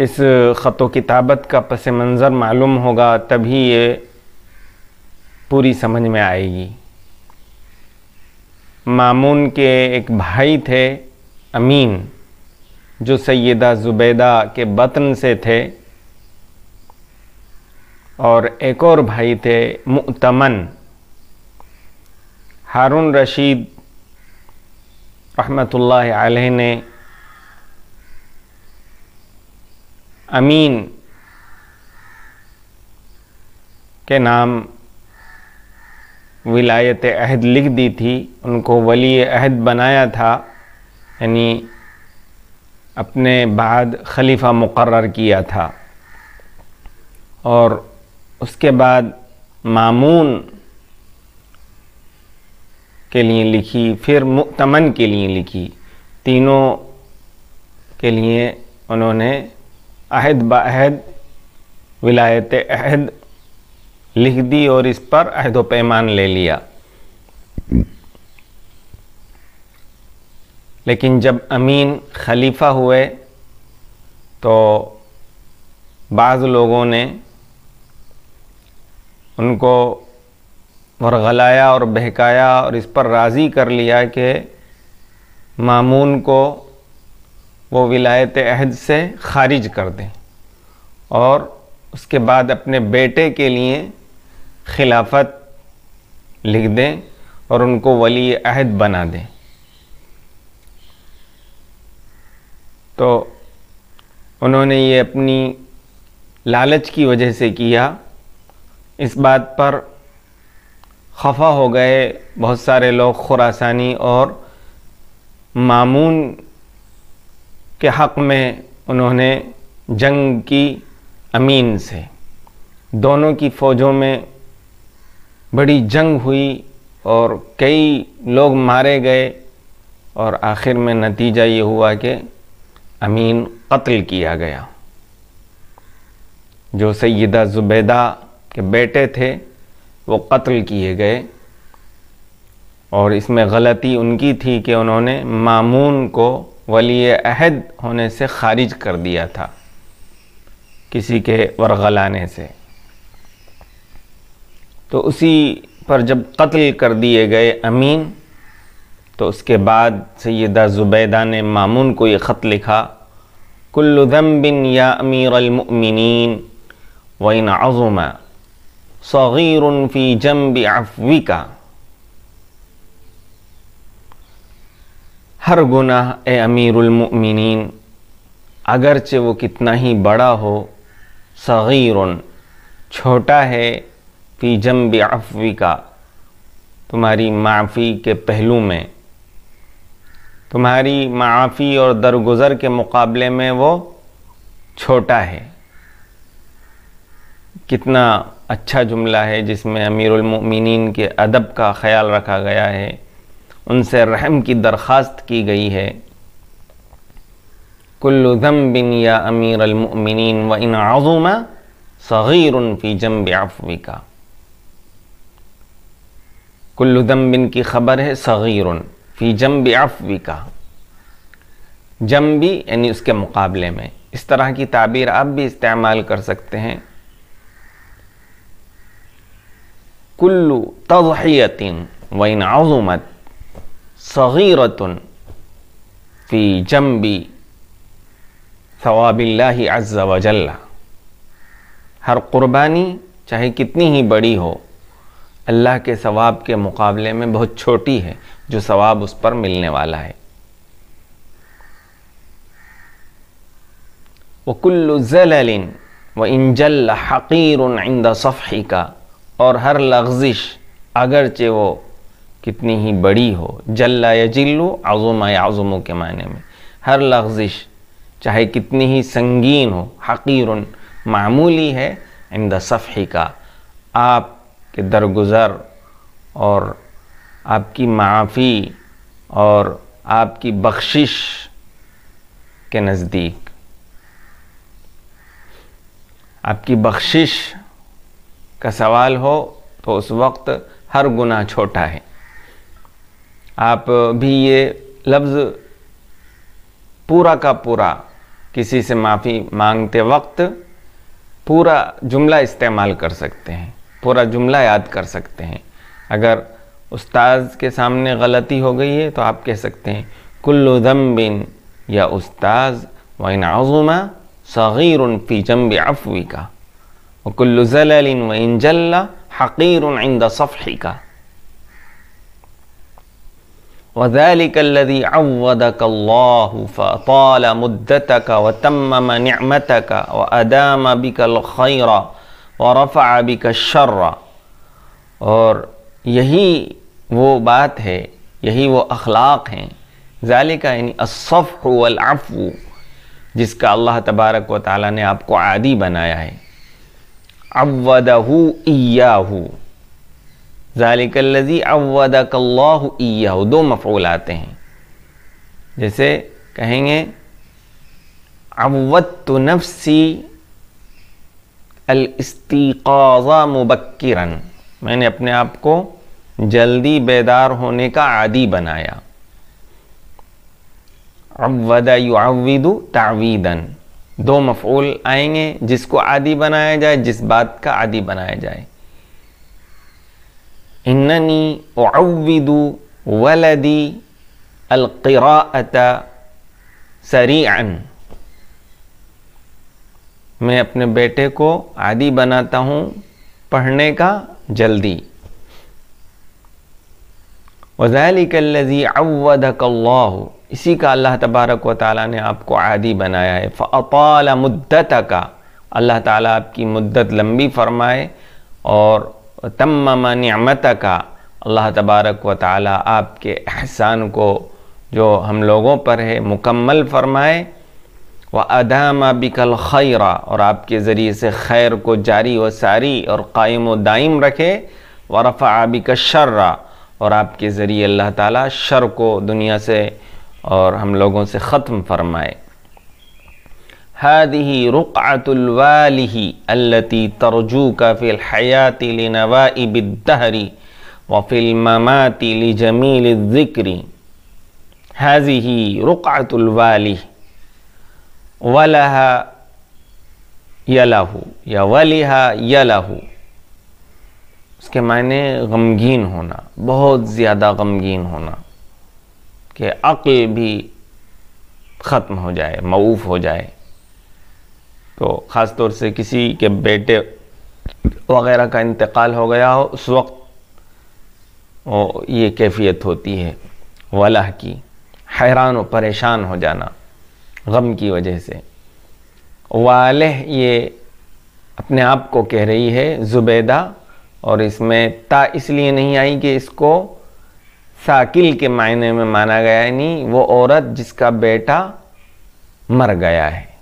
इस ख़त किताबत का पस मंज़र मालूम होगा तभी ये पूरी समझ में आएगी मामून के एक भाई थे अमीन जो सैदा ज़ुबैदा के बतन से थे और एक और भाई थे मुतमन हारून रशीद रहमतुल्लाह अलैह ने अमीन के नाम विलायत अहद लिख दी थी उनको वली अहद बनाया था यानी अपने बाद खलीफा मुकर किया था और उसके बाद मामून के लिए लिखी फिर मुतमन के लिए लिखी तीनों के लिए उन्होंने अहद बहद विलायत अहद लिख दी और इस पर अहद पैमान ले लिया लेकिन जब अमीन खलीफा हुए तो बाज़ लोगों ने उनको वरगलाया और बहकाया और इस पर राज़ी कर लिया कि मामून को वो विलायत अहद से खारिज कर दें और उसके बाद अपने बेटे के लिए खिलाफत लिख दें और उनको वली अहद बना दें तो उन्होंने ये अपनी लालच की वजह से किया इस बात पर खफा हो गए बहुत सारे लोग खुरासानी और मामून के हक़ में उन्होंने जंग की अमीन से दोनों की फ़ौजों में बड़ी जंग हुई और कई लोग मारे गए और आखिर में नतीजा ये हुआ कि अमीन कत्ल किया गया जो सैदा ज़ुबैदा के बेटे थे वो कत्ल किए गए और इसमें गलती उनकी थी कि उन्होंने मामून को वली अहद होने से खारिज कर दिया था किसी के वरगलाने से तो उसी पर जब कत्ल कर दिए गए अमीन तो उसके बाद सैदा ज़ुबैदा ने मामून को ये ख़त लिखा कुल्लुदम बिन या अमीर अलमिन वन आज़ुमा सग़ीर फ़ी अफ़वी का हर गुनाह ए मोमिनीन अगरचे वो कितना ही बड़ा हो सग़ीर छोटा है फ़ी जम्ब अफ़वी का तुम्हारी माफ़ी के पहलू में तुम्हारी माफ़ी और दरगुज़र के मुकाबले में वो छोटा है कितना अच्छा जुमला है जिसमें मोमिनीन के अदब का ख्याल रखा गया है उनसे रहम की दरख्वास्त की गई है कुल्लु बिन या अमीर अलमिन व इन आज़ुमा सग़ीर फ़ी जम आफ़वी का कुल्लु बिन की खबर है सग़ीर फ़ी जम आफ़वी का जम्बी यानी उसके मुकाबले में इस तरह की ताबीर आप भी इस्तेमाल कर सकते हैं कुल्लु तजहियतिन व इन आज़ुमत सगीरतन फ़ी जम्बी सवाबिल्ला अज़्ज़ा वजल्ला हर क़ुरबानी चाहे कितनी ही बड़ी हो अल्लाह के सवाब के मुकाबले में बहुत छोटी है जो सवाब उस पर मिलने वाला है वकुल्ल जललिन व इंजल हक़ीर इंद सफ़ी का और हर लग्ज़िश अगरचे वो कितनी ही बड़ी हो जल्ला या जिल्लू आज़ुमा या आज़ुमों के मायने में हर लफ्जिश चाहे कितनी ही संगीन हो हकीर मामूली है इंद सफ़ी का आप के दरगुज़र और आपकी माफ़ी और आपकी बख्शिश के नज़दीक आपकी बख्शिश का सवाल हो तो उस वक्त हर गुना छोटा है आप भी ये लफ्ज़ पूरा का पूरा किसी से माफ़ी मांगते वक्त पूरा जुमला इस्तेमाल कर सकते हैं पूरा जुमला याद कर सकते हैं अगर उस्ताद के सामने गलती हो गई है तो आप कह सकते हैं कुल्लु बिन या उस्ताद वन आज़ुमा सग़ीर फ़ी जम्ब अफ़वी का कुल्लु जलिन वन जल्ला हक़ीर इंद सफ़ी का वज़ालिकल्लज़ी अव्वदकल्लाहु फ़ताल मुद्दतक व तम्मम निअमतक व अदाम शर्र और यही वो बात है यही वो अखलाक हैं ज़ालिका यानी असफ़ वलअफ़ू जिसका अल्लाह तबारक व ताली ने आपको आदि बनाया है अव्वदहू इयाहू ज़ालिकल्लजी अवदकल्लाह दो मफ़ूल आते हैं जैसे कहेंगे अवद तो नफसी अलस्तीक़ा मुबक्किरन मैंने अपने आप को जल्दी बेदार होने का आदि बनाया अवद युविदु तावीदन दो मफूल आएंगे जिसको आदि बनाया जाए जिस बात का आदि बनाया जाए إنني أعوذ ولدي القراءة سريعا मैं अपने बेटे को आदि बनाता हूँ पढ़ने का जल्दी अवद अवदकल्लाह इसी का अल्लाह तबारक व ताली ने आपको आदि बनाया है फ़ाल मुद्दत का अल्लाह ताला आपकी मुद्दत लंबी फरमाए और व तमाम नियामत का अल्लाह तबारक व ताली आपके एहसान को जो हम लोगों पर है मुकम्मल फरमाए व अदाम बिकल खैरा और आपके ज़रिए से खैर को जारी व सारी और कायम व दायम रखे व रफ़ा आबिक शर्रा और आपके ज़रिए अल्लाह ताला शर को दुनिया से और हम लोगों से ख़त्म फरमाए هذه رقعة الواله التي ترجوك في الحياة لنوائب الدهر وفي الممات لجميل الذكر هذه رقعة الواله ولها यलाह या वलिहा यलाहू उसके मायने गमगीन होना बहुत ज़्यादा गमगीन होना कि अक्ल भी ख़त्म हो जाए मऊफ़ हो जाए तो ख़ास तौर से किसी के बेटे वगैरह का इंतकाल हो गया हो उस वक्त ओ, ये कैफियत होती है वलह की हैरान और परेशान हो जाना गम की वजह से वालह ये अपने आप को कह रही है जुबैदा और इसमें ता इसलिए नहीं आई कि इसको साकिल के मायने में माना गया यानी वो औरत जिसका बेटा मर गया है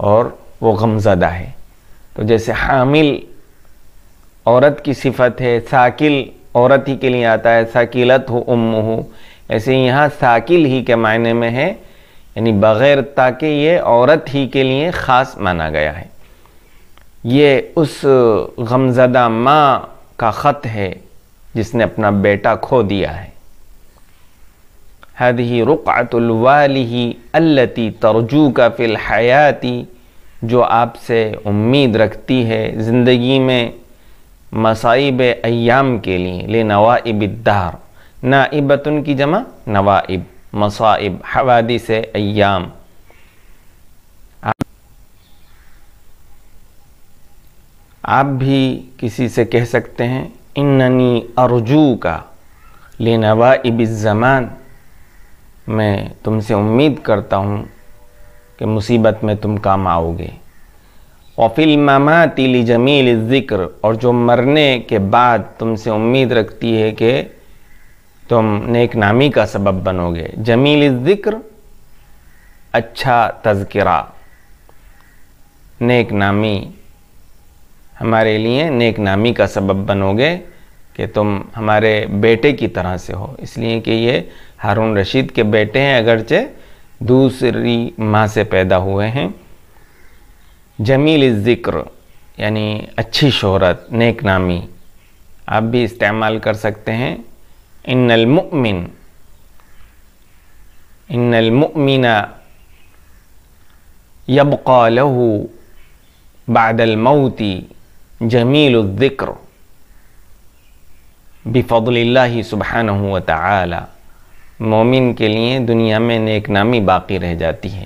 और वो गमज़दा है तो जैसे हामिल औरत की सिफत है साकिल औरत ही के लिए आता है साकिलत हो उम हो ऐसे यहाँ साकिल ही के मायने में है यानी बग़ैर ताकि ये औरत ही के लिए ख़ास माना गया है ये उस गमज़दा माँ का ख़त है जिसने अपना बेटा खो दिया है हदी रुक़ातुलवाली अल्लती तरजू का फ़िलहयाती जो आपसे उम्मीद रखती है ज़िंदगी में मसाइब अयाम के लिए ले नवाइबार नाइबतन की जमा नवाइब मसाइब हवादी से अयाम आप भी किसी से कह सकते हैं इन्नी अर्जू का ले नवाइब ज़मान मैं तुमसे उम्मीद करता हूँ कि मुसीबत में तुम काम आओगे वफिल मामा तीली जमील ज़िक्र और जो मरने के बाद तुमसे उम्मीद रखती है कि तुम नेक नामी का सबब बनोगे जमील ज़िक्र अच्छा तज़किरा नेक नामी हमारे लिए नेक नामी का सबब बनोगे कि तुम हमारे बेटे की तरह से हो इसलिए कि ये हारून रशीद के बेटे हैं अगरचे दूसरी माँ से पैदा हुए हैं जमील ज़िक्र यानी अच्छी शहरत नेक नामी आप भी इस्तेमाल कर सकते हैं इन्नलमुमिन इन्नलमुमिना यबक़ा लहू बादल मऊती जमील ज़िक्र بفضل الله سبحانه وتعالى مومن کے لئے دنیا میں نیک نامی باقی رہ جاتی ہے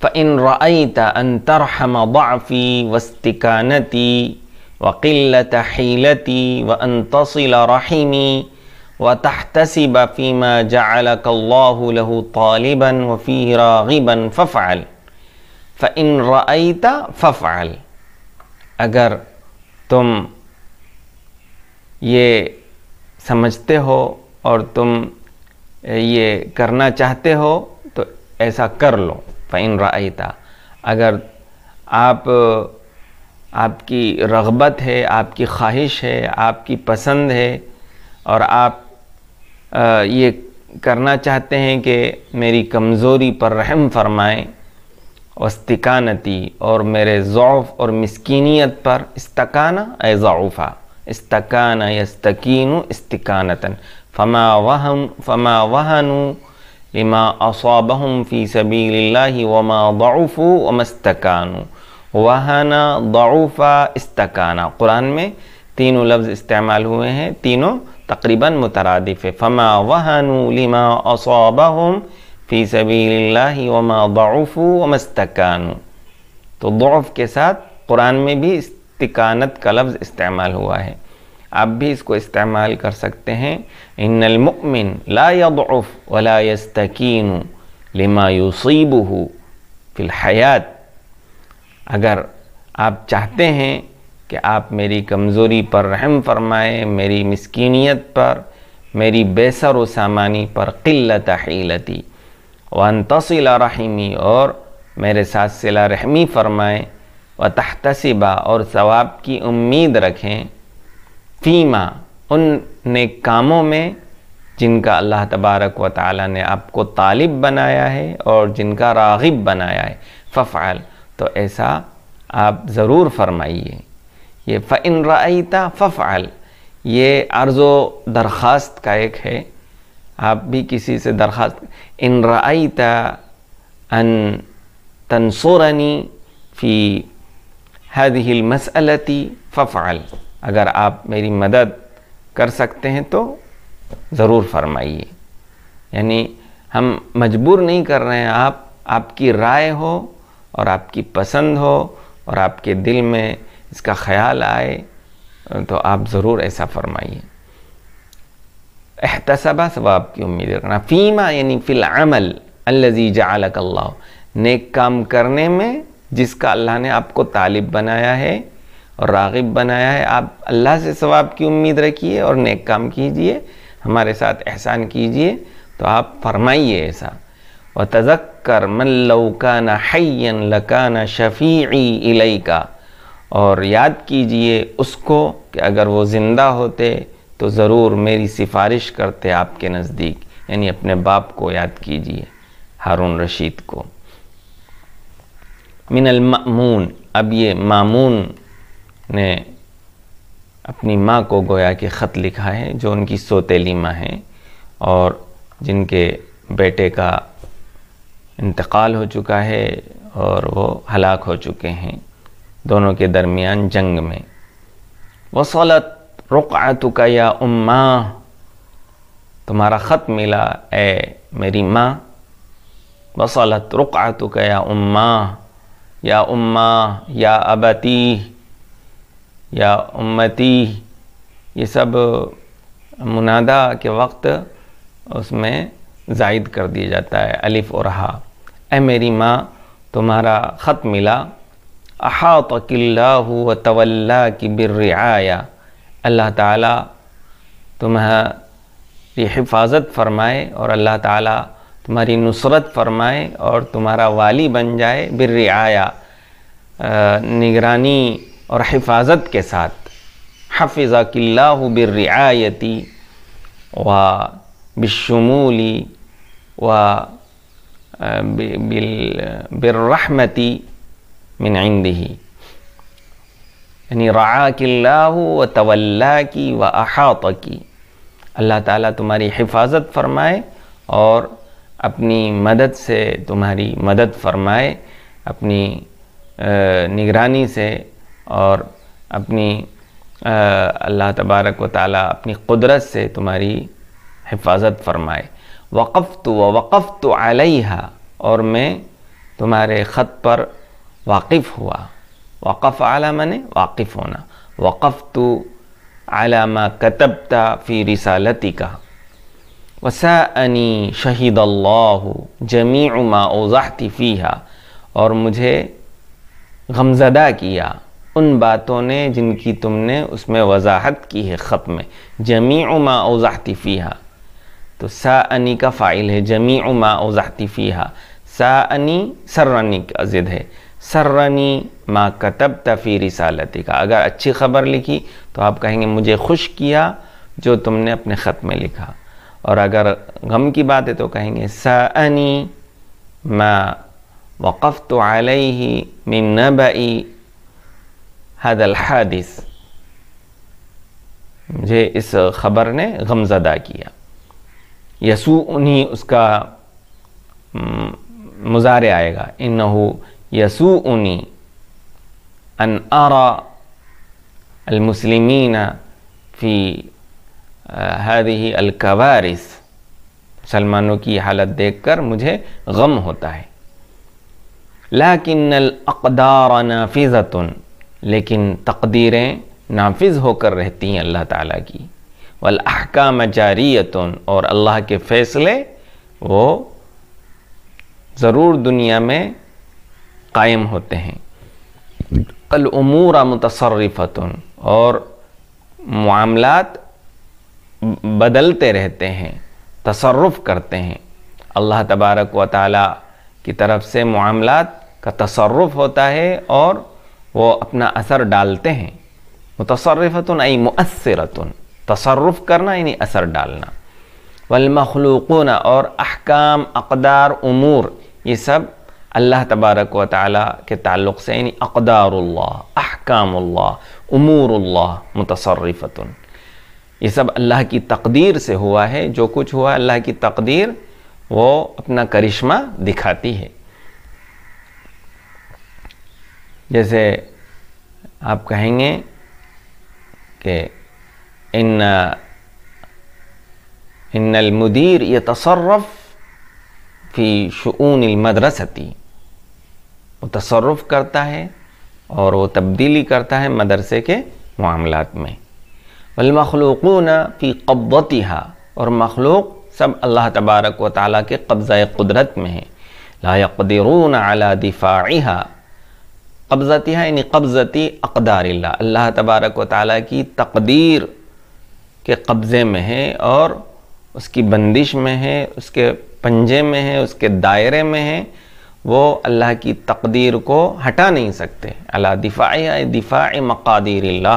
فَإِن رَأَيْتَ أَن تَرْحَمَ ضَعْفِي وَاسْتِكَانَتِي وَقِلَّةَ حِيلَتِي وَأَن تَصِلَ رَحِمِي وَتَحْتَسِبَ فِي مَا جَعَلَكَ اللَّهُ لَهُ طَالِبًا وَفِيهِ رَاغِبًا فَفْعَلْ فَإِن رَأَيْتَ فَفْعَلْ اگر تم ये समझते हो और तुम ये करना चाहते हो तो ऐसा कर लो फ़ैन रायता अगर आप आपकी रगबत है आपकी ख्वाहिश है आपकी पसंद है और आप आ, ये करना चाहते हैं कि मेरी कमज़ोरी पर रहम फरमाएं वस्तिकानती और मेरे ज़ौफ़ और मिसकीनीत पर इस्तकाना ए استكان يستكين استكانة فما وهن فما وهنوا لما أصابهم في سبيل الله وما ضعفوا وما استكانوا وهنا ضعف استكانا قرآن میں تینوں لفظ استعمال ہوئے ہیں تینوں تقریبا مترادف فما وهنوا لما أصابهم في سبيل الله وما ضعفوا وما استكانوا تو ضعف کے ساتھ قرآن میں بھی است... तिकानत का लफ्ज़ इस्तेमाल हुआ है आप भी इसको इस्तेमाल कर सकते हैं इन ला लाफ़ वला लिमा यूसीब हो फ़िलहयात अगर आप चाहते हैं कि आप मेरी कमज़ोरी पर रहम फरमाएँ मेरी मस्किनीत पर मेरी बेसर सामानी पर किल्लत हीलती वन तसिला रहीमी और मेरे साथ सिला रहमी फरमाएँ व तहतसिबा और सवाब की उम्मीद रखें फ़ीमा उन ने कामों में जिनका अल्लाह तबारक व ताली ने आपको तालिब बनाया है और जिनका रागिब बनाया है फ़फ़ाल तो ऐसा आप ज़रूर फरमाइए ये फ़िन रईता फ़फ़ाल ये अर्ज़ो दरख्वास्त का एक है आप भी किसी से दरख्वास्त इन रईता अन तनसोरनी फ़ी हद हिल मसलती फ़फ़ाल अगर आप मेरी मदद कर सकते हैं तो ज़रूर फरमाइए यानी हम मजबूर नहीं कर रहे हैं आप आपकी राय हो और आपकी पसंद हो और आपके दिल में इसका ख्याल आए तो आप ज़रूर ऐसा फरमाइए एहतसबा सवाब की उम्मीद रखना फ़ीमा यानी फ़िल अमल अल्लजी जालक नेक काम करने में जिसका अल्लाह ने आपको तालिब बनाया है और रागिब बनाया है आप अल्लाह से सवाब की उम्मीद रखिए और नेक काम कीजिए हमारे साथ एहसान कीजिए तो आप फरमाइए ऐसा व तजक्कर मन लौकान हैन लकाना शफ़ी इलई का और याद कीजिए उसको कि अगर वो ज़िंदा होते तो ज़रूर मेरी सिफारिश करते आपके नज़दीक यानी अपने बाप को याद कीजिए हारून रशीद को मिनल मामून अब ये मामून ने अपनी माँ को गोया कि ख़त लिखा है जो उनकी सोतेली माँ हैं और जिनके बेटे का इंतकाल हो चुका है और वो हलाक हो चुके हैं दोनों के दरमियान जंग में वसलत रुकातु का या उम्मा तुम्हारा ख़त मिला ए मेरी माँ वसलत रुकातु का या उम्मा या उम्मा या अबती या उम्मती ये सब मुनादा के वक्त उसमें जायद कर दिया जाता है अलिफ और हा ए मेरी माँ तुम्हारा ख़त मिला अहा तकिल्ला व तवल्ला की बिर्रियाया अल्लाह ताला तुम्हारी हिफाजत फरमाए और अल्लाह ताला तुम्हारी नुसरत फरमाए और तुम्हारा वाली बन जाए बिर आया निगरानी और हिफाजत के साथ हफिज़ा किल्ला बिर आयती व बिशमूली व बिलरहमती मिन इंदही यानी रा किल्ला व तवल्ला की व अहात की अल्लाह ताला तुम्हारी हिफाजत फरमाए और अपनी मदद से तुम्हारी मदद फरमाए अपनी निगरानी से और अपनी अल्लाह तबारक व ताली अपनी कुदरत से तुम्हारी हिफाजत फरमाए वक़फ़ तो वक़फ़ तो आलिहा और मैं तुम्हारे ख़त पर वाकिफ़ हुआ वक़ आला मैंने वाकिफ़ होना वक़फ़ तो आला कतबता फ़ी रिसालती का वसाअनी शहीद अल्लाह जमी उमा ओज़ाती फ़ीहा और मुझे गमजदा किया उन बातों ने जिनकी तुमने उसमें वजाहत की है ख़त में जमी उमा ओज़ाती फ़ीहा तो सानी का फ़ाइल है जमी उमा ओज़ाती फ़ीहा सानी सर्रनी का ज़िद है सर्रनी माँ कतब तफ़ी रिसालती का अगर अच्छी खबर लिखी तो आप कहेंगे मुझे खुश किया जो तुमने अपने ख़त में लिखा और अगर गम की बात है तो कहेंगे सानी मा वक़फ़ तो आलही मिन नबई हदल हादिस मुझे इस ख़बर ने गमजदा किया यसू उन्हीं उसका मुजारे आएगा इन यसू उन्हीं अन आरा المسلمين في हरी अलकवारिस सलमानों की हालत देखकर मुझे गम होता है लाकिन अकदार नाफिज़तन लेकिन तकदीरें नाफिज होकर रहती हैं अल्लाह ताला की वल अहकाम जारियतन और अल्लाह के फ़ैसले वो ज़रूर दुनिया में कायम होते हैं अलमूर मुतसरफ़तन और मामलात बदलते रहते हैं तसरफ़ करते हैं अल्लाह तबारक व ताली की तरफ से मामलत का तसरफ़ होता है और वो अपना असर डालते हैं मुतसरफ़तन आई मुसरत तसरफ़ करना यानी असर डालना वलमखलूक़न और अहकाम अकदार अमूर ये सब अल्लाह तबारक व ताली के तल्ल से यानी अकदारुल्ला अहकाम अमूर मुतसरफ़तन ये सब अल्लाह की तकदीर से हुआ है जो कुछ हुआ अल्लाह की तकदीर वो अपना करिश्मा दिखाती है जैसे आप कहेंगे कि इन इन मुदीर ये तसरफ़ फ़ी शून मदरसती वो तसरफ़ करता है और वो तब्दीली करता है मदरसे के मामलात में वलमखलूक़ूना फ़ी कब्बतिहा और मखलूक सब अल्लाह तबारक व ताली के कब्ज़ कुदरत में है लायकदरून अला दिफ़ा कब्ज़ती है यानी कब्ज़ती अकदार अल्लाह तबारक व ताली की तकदीर के कब्ज़े में है और उसकी बंदिश में है उसके पंजे में है उसके दायरे में है वो अल्लाह की तकदीर को हटा नहीं सकते अला दिफ़ा दिफ़ा ला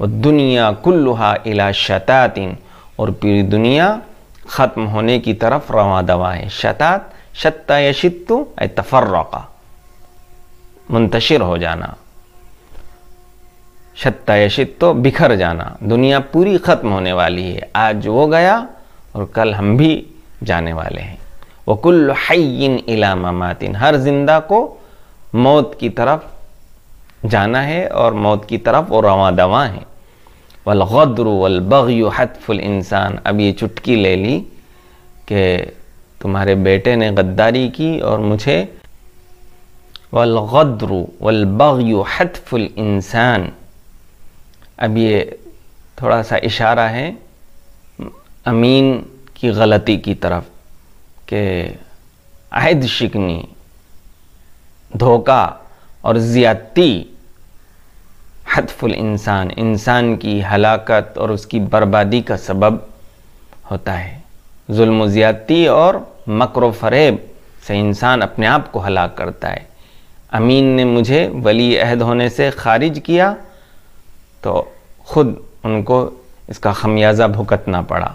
और दुनिया कुल्लुहा इला शतातिन और पूरी दुनिया ख़त्म होने की तरफ रवा दवा है शतात शत्ता यशित्तु ए तफर्रका मुंतशिर हो जाना शत्ता यशित्तो बिखर जाना दुनिया पूरी ख़त्म होने वाली है आज वो गया और कल हम भी जाने वाले हैं वकुल्ल हयिन इला ममातिन हर जिंदा को मौत की तरफ जाना है और मौत की तरफ और रवा दवा है वलगद्र वलबगयु हतफुल इंसान अब ये चुटकी ले ली कि तुम्हारे बेटे ने गद्दारी की और मुझे वलगद्र वलबगयु हतफुल इंसान अब ये थोड़ा सा इशारा है अमीन की गलती की तरफ के अहद शिकनी धोखा और ज़्यादती हतफुल इंसान इंसान की हलाकत और उसकी बर्बादी का सबब होता है जुल्म ज़्यादती और मकर फरेब से इंसान अपने आप को हलाक करता है अमीन ने मुझे वली अहद होने से खारिज किया तो ख़ुद उनको इसका खमियाजा भुगतना पड़ा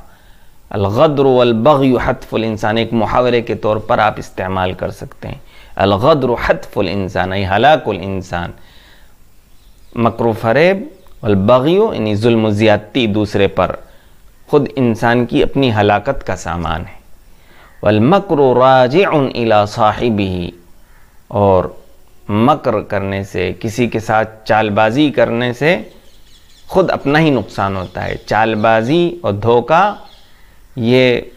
अलगद्र वलबग हतफुल इंसान एक मुहावरे के तौर पर आप इस्तेमाल कर सकते हैं अलगद्र हतफुल इंसान हलाकुल इंसान मकर फरेब और बगियो यानी जुल्म ज़्यादती दूसरे पर ख़ुद इंसान की अपनी हलाकत का सामान है वलमकर राज इला साहिबी और मकर करने से किसी के साथ चालबाजी करने से ख़ुद अपना ही नुकसान होता है चालबाजी और धोखा ये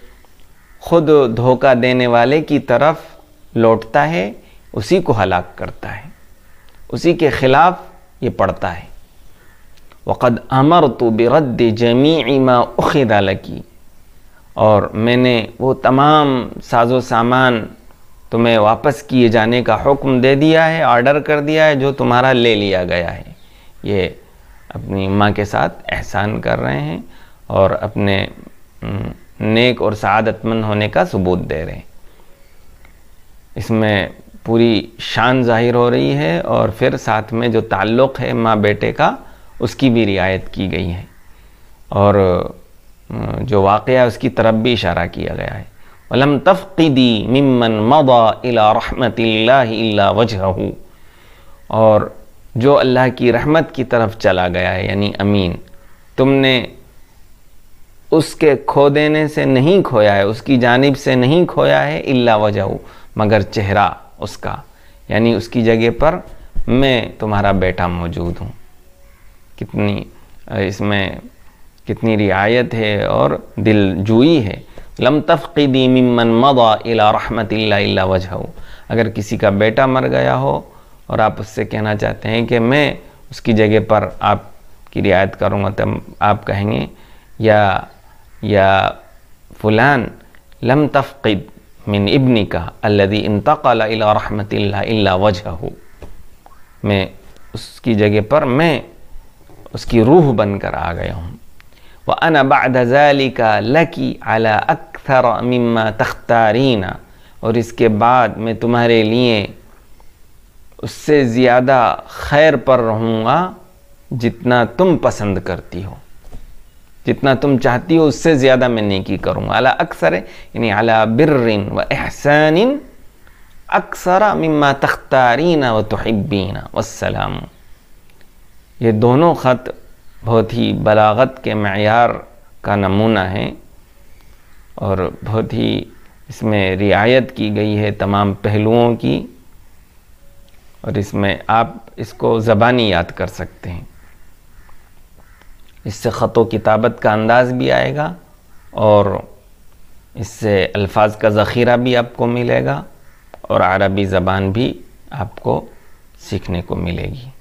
खुद धोखा देने वाले की तरफ लौटता है उसी को हलाक करता है उसी के ख़िलाफ़ ये पढ़ता है वक़द अमर तो बेरद जमी इमा उखदाल की और मैंने वो तमाम साजो सामान तुम्हें वापस किए जाने का हुक्म दे दिया है ऑर्डर कर दिया है जो तुम्हारा ले लिया गया है ये अपनी माँ के साथ एहसान कर रहे हैं और अपने नेक और सदतमंद होने का सबूत दे रहे हैं इसमें पूरी शान जाहिर हो रही है और फिर साथ में जो ताल्लुक़ है माँ बेटे का उसकी भी रियायत की गई है और जो वाक़ है उसकी तरफ भी इशारा किया गया है वलम तफ़ीदी ममन मदा इला रहमत वजह और जो अल्लाह की रहमत की तरफ चला गया है यानी अमीन तुमने उसके खो देने से नहीं खोया है उसकी जानब से नहीं खोया है इल्ला वजह मगर चेहरा उसका यानी उसकी जगह पर मैं तुम्हारा बेटा मौजूद हूँ कितनी इसमें कितनी रियायत है और दिल जुई है लम तफ़ीदी मिमन मदा रहमत ला वजह अगर किसी का बेटा मर गया हो और आप उससे कहना चाहते हैं कि मैं उसकी जगह पर आपकी रियायत करूँगा तब आप कहेंगे या या फलान लम तफ़ीद मिन इबनी का अल्लदी इंतकाल रहमत ला वजह मैं उसकी जगह पर मैं उसकी रूह बनकर आ गया हूँ व अनबादी का लकी अला अक्सर मिम्मा तख्तारीना और इसके बाद मैं तुम्हारे लिए उससे ज़्यादा खैर पर रहूँगा जितना तुम पसंद करती हो जितना तुम चाहती हो उससे ज़्यादा मैं नेकी करूँगा अला अक्सर यानी अला बिर्रिन व एहसानिन अक्सर मम्मा तख्तारीन व तहब्बीन वसलाम ये दोनों ख़त बहुत ही बलागत के मैार का नमूना है और बहुत ही इसमें रियायत की गई है तमाम पहलुओं की और इसमें आप इसको ज़बानी याद कर सकते हैं इससे ख़त व किताबत का अंदाज़ भी आएगा और इससे अल्फाज का ज़ख़ीरा भी आपको मिलेगा और अरबी ज़बान भी आपको सीखने को मिलेगी